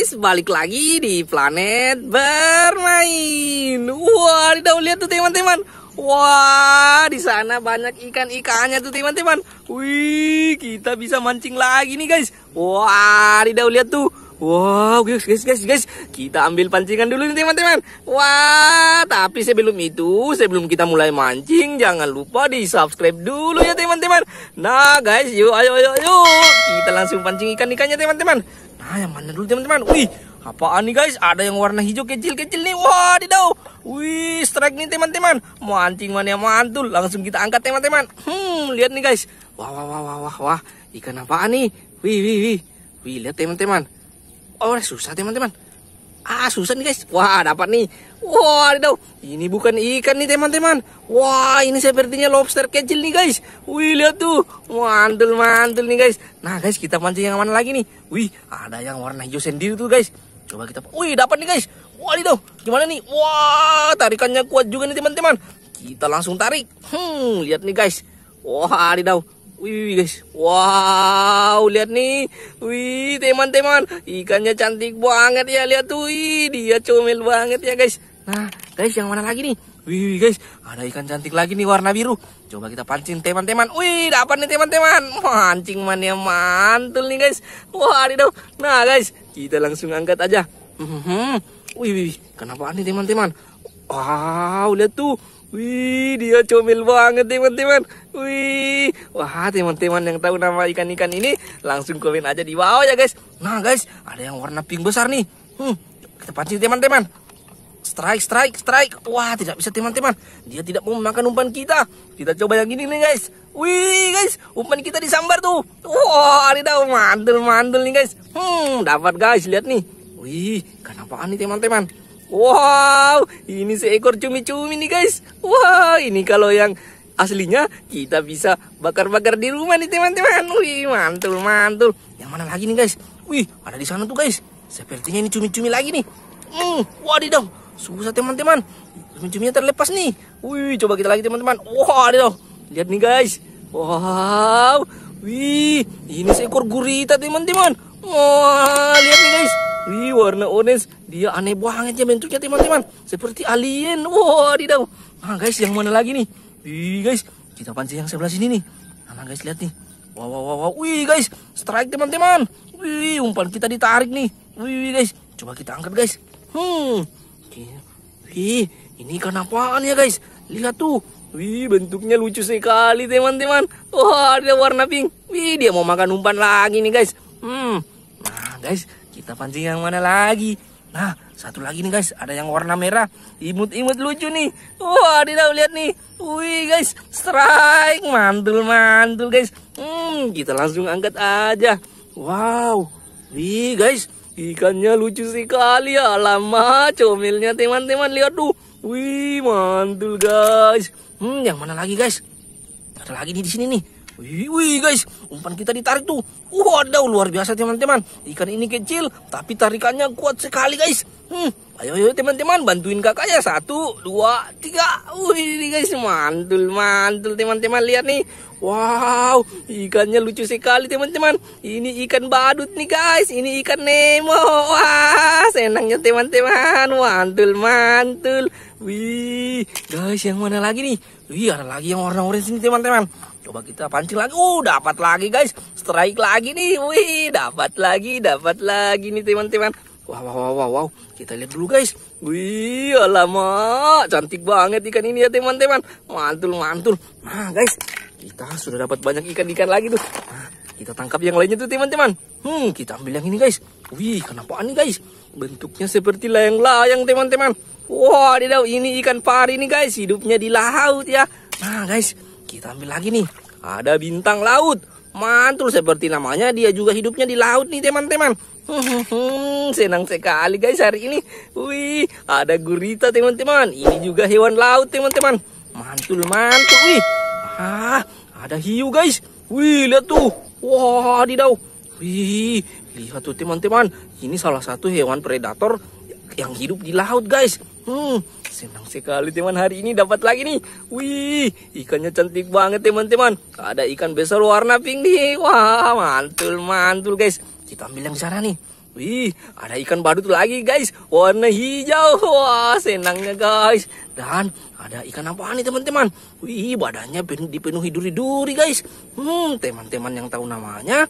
guys, balik lagi di planet bermain. Wah, tidak lihat tuh teman-teman. Wah, di sana banyak ikan-ikannya tuh teman-teman. Wih, kita bisa mancing lagi nih guys. Wah, tidak lihat tuh. Wow, guys, guys, guys, guys, kita ambil pancingan dulu nih teman-teman. Wah, tapi sebelum itu, sebelum kita mulai mancing, jangan lupa di subscribe dulu ya teman-teman. Nah, guys, yuk, ayo, ayo, ayo. kita langsung pancing ikan-ikannya teman-teman. Nah, yang mana dulu teman-teman? Wih, apaan nih guys? Ada yang warna hijau kecil-kecil nih. Wah, didau. Wih, strike nih teman-teman. Mau Mancing mana yang mantul. Langsung kita angkat teman-teman. Hmm, lihat nih guys. Wah, wah, wah, wah, wah, wah. Ikan apaan nih? Wih, wih, wih. Wih, lihat teman-teman. Oh, susah teman-teman. Ah, susah nih guys. Wah, dapat nih. Wah, wow, ini bukan ikan nih teman-teman. Wah, ini sepertinya lobster kecil nih guys. Wih, lihat tuh. Mantul, mantul nih guys. Nah guys, kita mancing yang mana lagi nih? Wih, ada yang warna hijau sendiri tuh guys. Coba kita, wih dapat nih guys. Wah, itu gimana nih? Wah, tarikannya kuat juga nih teman-teman. Kita langsung tarik. Hmm, lihat nih guys. Wah, didau. Wih, guys. Wow, lihat nih. Wih, teman-teman. Ikannya cantik banget ya. Lihat tuh, wih, dia comel banget ya, guys. Nah, guys, yang mana lagi nih? Wih, guys. Ada ikan cantik lagi nih warna biru. Coba kita pancing teman-teman. Wih, dapat nih teman-teman. Mancing mania mantul nih, guys. Wah, ada, Nah, guys, kita langsung angkat aja. Mhm. Wih, wih, wih. kenapa nih teman-teman? Wow, lihat tuh. Wih, dia comel banget teman-teman. Wih, wah teman-teman yang tahu nama ikan-ikan ini langsung komen aja di bawah ya guys. Nah guys, ada yang warna pink besar nih. Hmm, kita pancing teman-teman. Strike, strike, strike. Wah, tidak bisa teman-teman. Dia tidak mau makan umpan kita. Kita coba yang ini nih guys. Wih guys, umpan kita disambar tuh. Wah, ada tahu mantul mantul nih guys. Hmm, dapat guys, lihat nih. Wih, kenapaan nih teman-teman? Wow, ini seekor cumi-cumi nih guys. Wow, ini kalau yang aslinya kita bisa bakar-bakar di rumah nih teman-teman. Wih, mantul, mantul. Yang mana lagi nih guys? Wih, ada di sana tuh guys. Sepertinya ini cumi-cumi lagi nih. Hmm, wadidaw. Susah teman-teman. Cumi-cuminya terlepas nih. Wih, coba kita lagi teman-teman. Wadidaw. Lihat nih guys. Wow. Wih, ini seekor gurita teman-teman. Wah, lihat nih guys. Wih, warna orange dia aneh banget ya bentuknya teman-teman. Seperti alien. Wadidaw. wow, tidak. Nah, guys, yang mana lagi nih? Ih, guys, kita pancing yang sebelah sini nih. Nah, guys, lihat nih. Wow, wow, wow, wow. Wih, guys, strike teman-teman. Wih, umpan kita ditarik nih. Wih, guys, coba kita angkat, guys. Hmm. Wih, ini ikan apaan ya, guys? Lihat tuh. Wih, bentuknya lucu sekali, teman-teman. Wah, ada warna pink. Wih, dia mau makan umpan lagi nih, guys. Hmm. Nah, guys, kita pancing yang mana lagi? Nah, satu lagi nih guys, ada yang warna merah, imut-imut lucu nih. Wah, tidak lihat nih. Wih guys, strike, mantul-mantul guys. Hmm, kita langsung angkat aja. Wow, wih guys, ikannya lucu sekali. ya Lama comelnya teman-teman lihat tuh. Wih, mantul guys. Hmm, yang mana lagi guys? Ada lagi nih di sini nih. Wih, guys, umpan kita ditarik tuh. Waduh, luar biasa teman-teman. Ikan ini kecil, tapi tarikannya kuat sekali guys. Hmm, ayo ayo teman-teman bantuin kakak ya satu, dua, tiga. Wih ini guys, mantul mantul teman-teman lihat nih. Wow, ikannya lucu sekali teman-teman. Ini ikan badut nih guys, ini ikan Nemo. Wah, senangnya teman-teman, mantul mantul. Wih, guys yang mana lagi nih? Wih, ada lagi yang warna orange nih teman-teman. Coba kita pancing lagi. Uh, dapat lagi guys. Strike lagi nih. Wih, dapat lagi, dapat lagi nih teman-teman. Wow, wow, wow, wow, Kita lihat dulu guys. Wih, alamak. Cantik banget ikan ini ya teman-teman. Mantul, mantul. Nah guys, kita sudah dapat banyak ikan-ikan lagi tuh. Nah, kita tangkap yang lainnya tuh teman-teman. Hmm, kita ambil yang ini guys. Wih, kenapa ini guys? Bentuknya seperti layang-layang teman-teman. Wah, wow, ini ikan pari nih guys. Hidupnya di laut ya. Nah guys, kita ambil lagi nih ada bintang laut. Mantul seperti namanya, dia juga hidupnya di laut nih teman-teman. senang sekali guys hari ini. Wih, ada gurita teman-teman. Ini juga hewan laut teman-teman. Mantul, mantul. Wih, ah, ada hiu guys. Wih, lihat tuh. Wah, didau. Wih, lihat tuh teman-teman. Ini salah satu hewan predator yang hidup di laut guys. Hmm, Senang sekali teman hari ini dapat lagi nih. Wih, ikannya cantik banget teman-teman. Ada ikan besar warna pink nih. Wah, mantul mantul guys. Kita ambil yang sana nih. Wih, ada ikan badut lagi guys, warna hijau. Wah, senangnya guys. Dan ada ikan apa nih teman-teman? Wih, badannya dipenuhi duri-duri guys. Hmm, teman-teman yang tahu namanya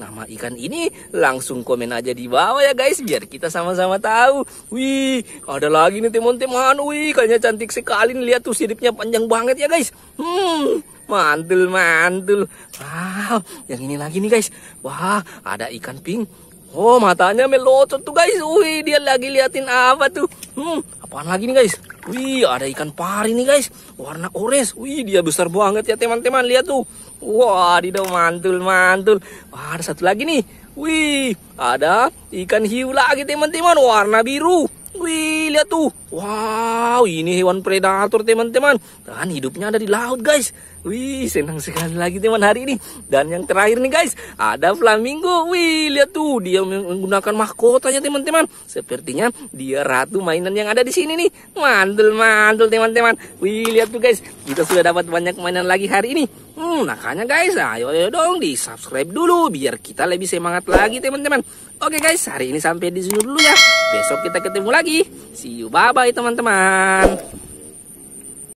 nama ikan ini langsung komen aja di bawah ya guys biar kita sama-sama tahu wih ada lagi nih teman-teman wih kayaknya cantik sekali nih lihat tuh siripnya panjang banget ya guys hmm mantul mantul wow yang ini lagi nih guys wah ada ikan pink oh matanya melotot tuh guys wih dia lagi liatin apa tuh hmm apaan lagi nih guys wih ada ikan pari nih guys warna orange wih dia besar banget ya teman-teman lihat tuh Wah, di mantul mantul. Wah, ada satu lagi nih. Wih, ada ikan hiu lagi teman-teman warna biru. Wih, lihat tuh. Wow, ini hewan predator, teman-teman. Dan hidupnya ada di laut, guys. Wih, senang sekali lagi teman hari ini. Dan yang terakhir nih, guys, ada flamingo. Wih, lihat tuh, dia menggunakan mahkotanya, teman-teman. Sepertinya dia ratu mainan yang ada di sini nih. Mantul, mantul, teman-teman. Wih, lihat tuh, guys. Kita sudah dapat banyak mainan lagi hari ini. Hmm, makanya guys, ayo, ayo dong di subscribe dulu biar kita lebih semangat lagi teman-teman. Oke guys, hari ini sampai di sini dulu ya. Besok kita ketemu lagi. See you. Bye-bye teman-teman.